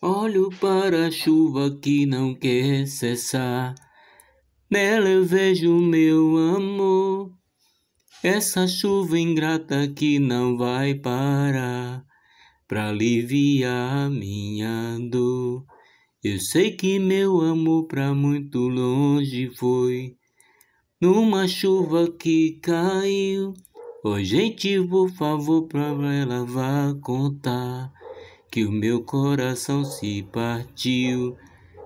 Olho para a chuva que não quer cessar. Nela eu vejo meu amor. Essa chuva ingrata que não vai parar para aliviar minha dor. Eu sei que meu amor para muito longe foi numa chuva que caiu. Ô oh, gente, por favor, pra ela vá contar que o meu coração se partiu.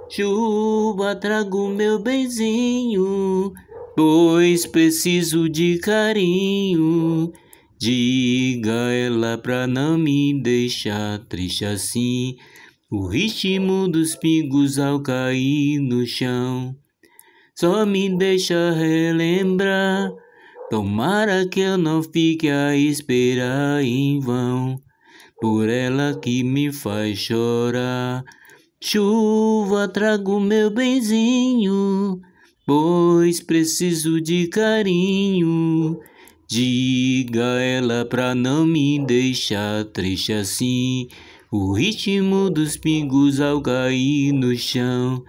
Chuva, trago meu benzinho, pois preciso de carinho. Diga ela pra não me deixar triste assim. O ritmo dos pingos ao cair no chão só me deixa relembrar. Tomara que eu não fique a esperar em vão por ela que me faz chorar. Chuva, trago meu benzinho, pois preciso de carinho. Diga ela pra não me deixar triste assim. O ritmo dos pingos ao cair no chão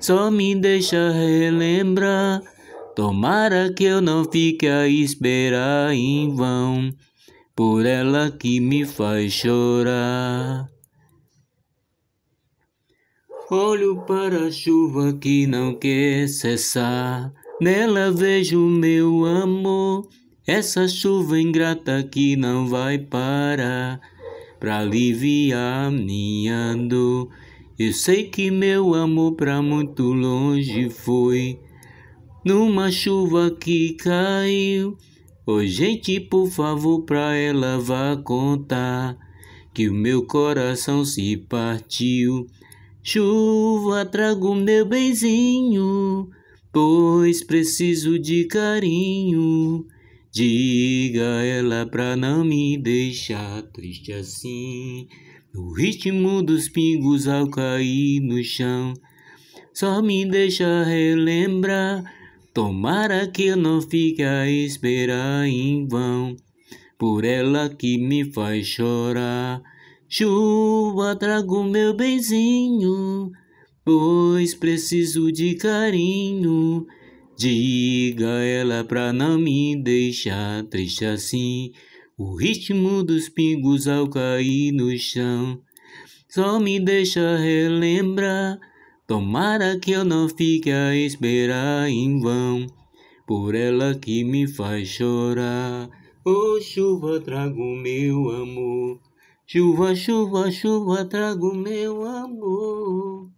só me deixa relembrar. Tomara que eu não fique a esperar em vão por ela que me faz chorar. Olho para a chuva que não quer cessar, nela vejo meu amor, essa chuva ingrata que não vai parar, pra aliviar minha dor. Eu sei que meu amor pra muito longe foi, numa chuva que caiu. Ô oh, gente, por favor, pra ela vá contar que o meu coração se partiu. Chuva, trago meu benzinho, pois preciso de carinho. Diga ela pra não me deixar triste assim. No ritmo dos pingos ao cair no chão, só me deixa relembrar Tomara que eu não fique a esperar em vão, por ela que me faz chorar. Chuva, trago meu benzinho, pois preciso de carinho. Diga a ela pra não me deixar triste assim. O ritmo dos pingos ao cair no chão só me deixa relembrar. Tomara que eu não fique a esperar em vão, por ela que me faz chorar. Ô oh, chuva, trago meu amor. Chuva, chuva, chuva, trago meu amor.